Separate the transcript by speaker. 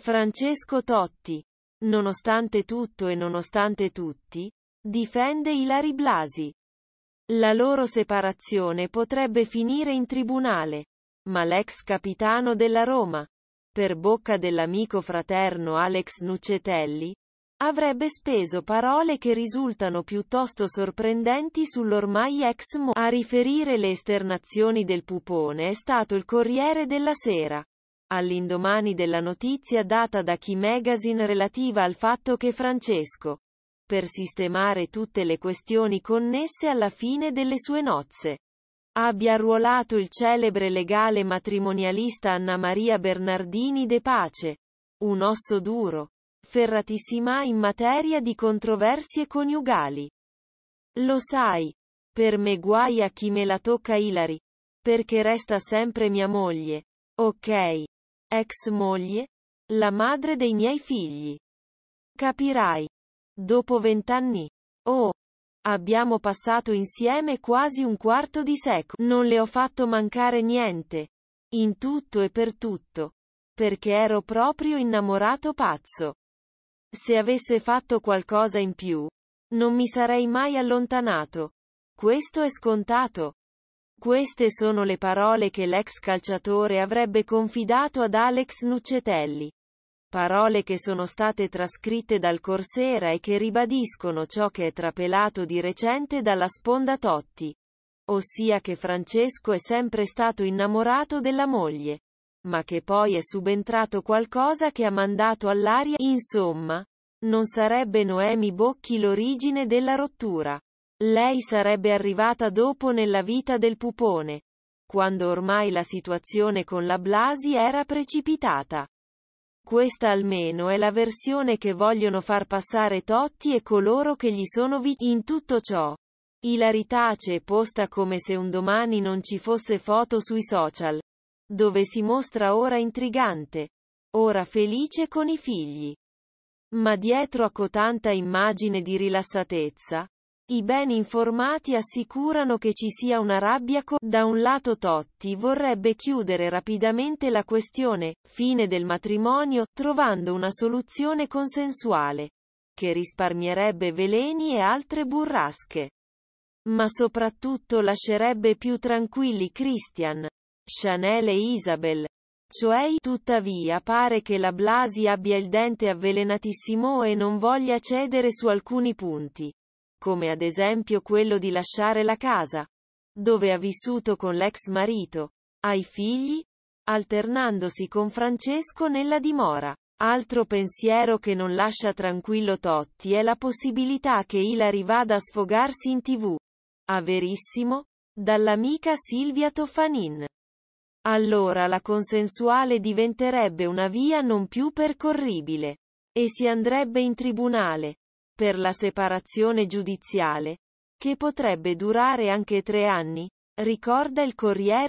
Speaker 1: Francesco Totti, nonostante tutto e nonostante tutti, difende Ilari Blasi. La loro separazione potrebbe finire in tribunale, ma l'ex capitano della Roma, per bocca dell'amico fraterno Alex Nucetelli, avrebbe speso parole che risultano piuttosto sorprendenti sull'ormai ex mo. A riferire le esternazioni del pupone è stato il Corriere della Sera all'indomani della notizia data da Key Magazine relativa al fatto che Francesco, per sistemare tutte le questioni connesse alla fine delle sue nozze, abbia ruolato il celebre legale matrimonialista Anna Maria Bernardini De Pace, un osso duro, ferratissima in materia di controversie coniugali. Lo sai, per me guai a chi me la tocca Ilari, perché resta sempre mia moglie. Ok, ex moglie, la madre dei miei figli. Capirai. Dopo vent'anni. Oh. Abbiamo passato insieme quasi un quarto di secolo. Non le ho fatto mancare niente. In tutto e per tutto. Perché ero proprio innamorato pazzo. Se avesse fatto qualcosa in più, non mi sarei mai allontanato. Questo è scontato. Queste sono le parole che l'ex calciatore avrebbe confidato ad Alex Nuccetelli. Parole che sono state trascritte dal Corsera e che ribadiscono ciò che è trapelato di recente dalla sponda Totti. Ossia che Francesco è sempre stato innamorato della moglie. Ma che poi è subentrato qualcosa che ha mandato all'aria, insomma. Non sarebbe Noemi Bocchi l'origine della rottura. Lei sarebbe arrivata dopo nella vita del pupone, quando ormai la situazione con la Blasi era precipitata. Questa almeno è la versione che vogliono far passare Totti e coloro che gli sono vicini. In tutto ciò, Ilaritace è posta come se un domani non ci fosse foto sui social, dove si mostra ora intrigante, ora felice con i figli. Ma dietro a cotanta immagine di rilassatezza, i ben informati assicurano che ci sia una rabbia co. Da un lato Totti vorrebbe chiudere rapidamente la questione, fine del matrimonio, trovando una soluzione consensuale, che risparmierebbe veleni e altre burrasche. Ma soprattutto lascerebbe più tranquilli Christian, Chanel e Isabel. Cioè, tuttavia pare che la Blasi abbia il dente avvelenatissimo e non voglia cedere su alcuni punti come ad esempio quello di lasciare la casa, dove ha vissuto con l'ex marito, ai figli, alternandosi con Francesco nella dimora. Altro pensiero che non lascia tranquillo Totti è la possibilità che Ilari vada a sfogarsi in tv. A verissimo, dall'amica Silvia Tofanin. Allora la consensuale diventerebbe una via non più percorribile. E si andrebbe in tribunale per la separazione giudiziale, che potrebbe durare anche tre anni, ricorda il Corriere